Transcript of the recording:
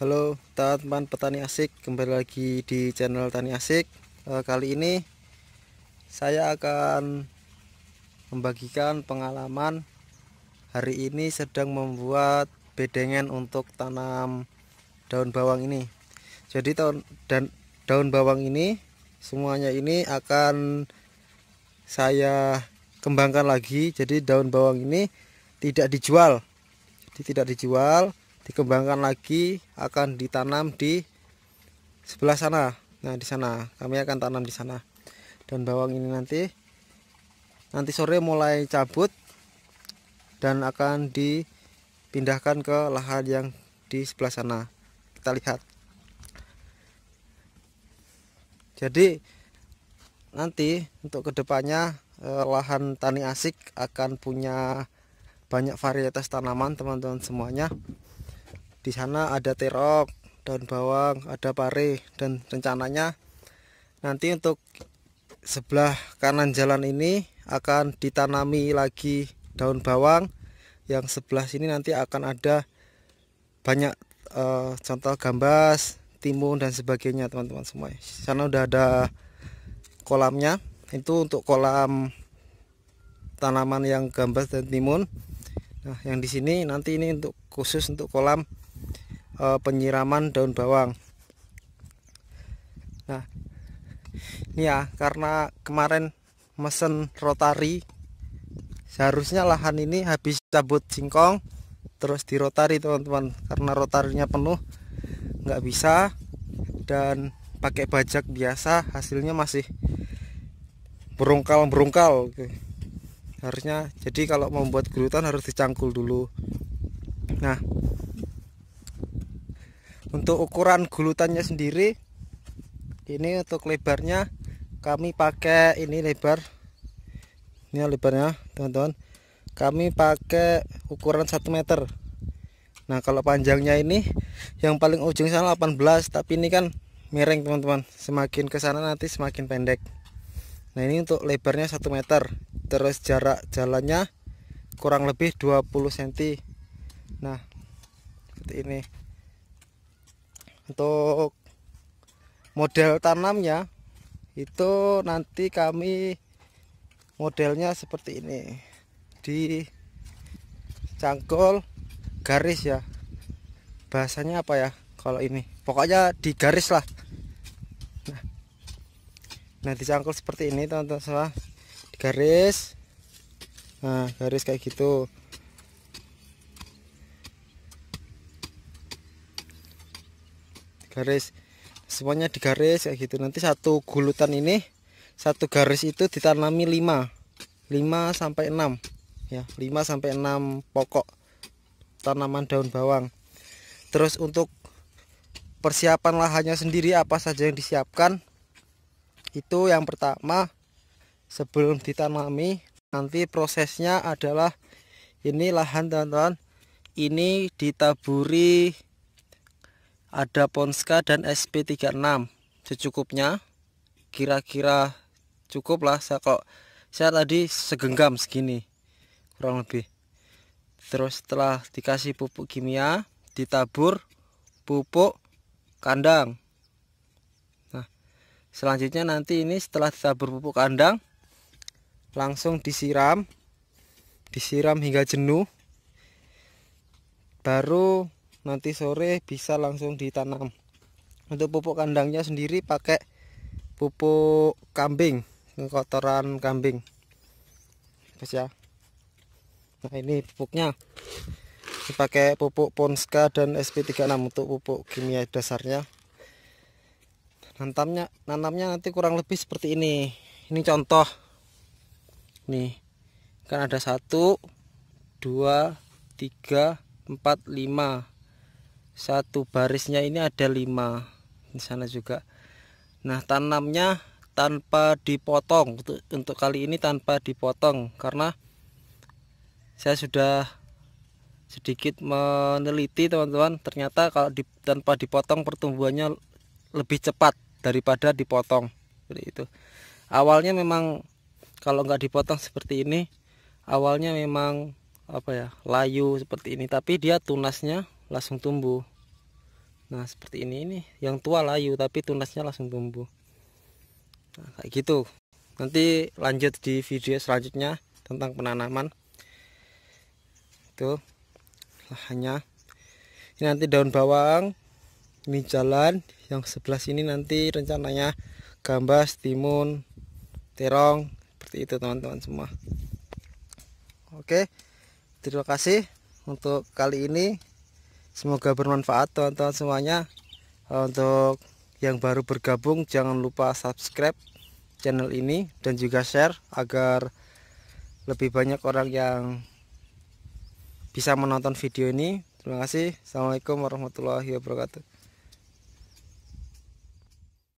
Halo teman-teman petani asik kembali lagi di channel tani asik eh, kali ini saya akan membagikan pengalaman hari ini sedang membuat bedengan untuk tanam daun bawang ini jadi daun, dan daun bawang ini semuanya ini akan saya kembangkan lagi jadi daun bawang ini tidak dijual jadi tidak dijual dikembangkan lagi akan ditanam di sebelah sana nah di sana kami akan tanam di sana dan bawang ini nanti nanti sore mulai cabut dan akan dipindahkan ke lahan yang di sebelah sana kita lihat jadi nanti untuk kedepannya eh, lahan tani asik akan punya banyak varietas tanaman teman-teman semuanya di sana ada terok, daun bawang, ada pare dan rencananya nanti untuk sebelah kanan jalan ini akan ditanami lagi daun bawang. Yang sebelah sini nanti akan ada banyak e, contoh gambas, timun dan sebagainya teman-teman semua. sana udah ada kolamnya. Itu untuk kolam tanaman yang gambas dan timun. Nah, yang di sini nanti ini untuk khusus untuk kolam Eh, penyiraman daun bawang nah ini ya karena kemarin mesen rotari seharusnya lahan ini habis cabut singkong terus di rotari teman-teman karena rotarinya penuh nggak bisa dan pakai bajak biasa hasilnya masih berungkal berungkal. harusnya jadi kalau membuat gerutan harus dicangkul dulu nah untuk ukuran gulutannya sendiri ini untuk lebarnya kami pakai ini lebar ini ya lebarnya teman-teman kami pakai ukuran 1 meter nah kalau panjangnya ini yang paling ujung sana 18 tapi ini kan miring teman-teman semakin ke sana nanti semakin pendek nah ini untuk lebarnya 1 meter terus jarak jalannya kurang lebih 20 cm nah seperti ini untuk model tanamnya itu nanti kami modelnya seperti ini di cangkul garis ya bahasanya apa ya kalau ini pokoknya di garis lah nah, nah di cangkul seperti ini teman-teman semua di garis nah garis kayak gitu garis semuanya digaris kayak gitu nanti satu gulutan ini satu garis itu ditanami 5 5 sampai 6 ya 5 sampai 6 pokok tanaman daun bawang terus untuk persiapan lahannya sendiri apa saja yang disiapkan itu yang pertama sebelum ditanami nanti prosesnya adalah ini lahan teman-teman ini ditaburi ada Ponska dan SP36 secukupnya kira-kira cukup lah saya kok saya tadi segenggam segini kurang lebih terus setelah dikasih pupuk kimia ditabur pupuk kandang nah selanjutnya nanti ini setelah ditabur pupuk kandang langsung disiram disiram hingga jenuh baru nanti sore bisa langsung ditanam untuk pupuk kandangnya sendiri pakai pupuk kambing kotoran kambing terus ya nah ini pupuknya dipakai pupuk Ponska dan SP36 untuk pupuk kimia dasarnya nantamnya nanamnya nanti kurang lebih seperti ini ini contoh nih kan ada satu dua tiga empat lima satu barisnya ini ada lima di sana juga nah tanamnya tanpa dipotong untuk, untuk kali ini tanpa dipotong karena saya sudah sedikit meneliti teman-teman ternyata kalau di, tanpa dipotong pertumbuhannya lebih cepat daripada dipotong seperti itu awalnya memang kalau nggak dipotong seperti ini awalnya memang apa ya layu seperti ini tapi dia tunasnya langsung tumbuh nah seperti ini ini yang tua layu tapi tunasnya langsung tumbuh nah, kayak gitu nanti lanjut di video selanjutnya tentang penanaman itu lahannya ini nanti daun bawang ini jalan yang sebelah sini nanti rencananya gambas timun terong seperti itu teman-teman semua oke terima kasih untuk kali ini Semoga bermanfaat teman-teman semuanya. Eh, untuk yang baru bergabung jangan lupa subscribe channel ini dan juga share agar lebih banyak orang yang bisa menonton video ini. Terima kasih. Assalamualaikum warahmatullahi wabarakatuh.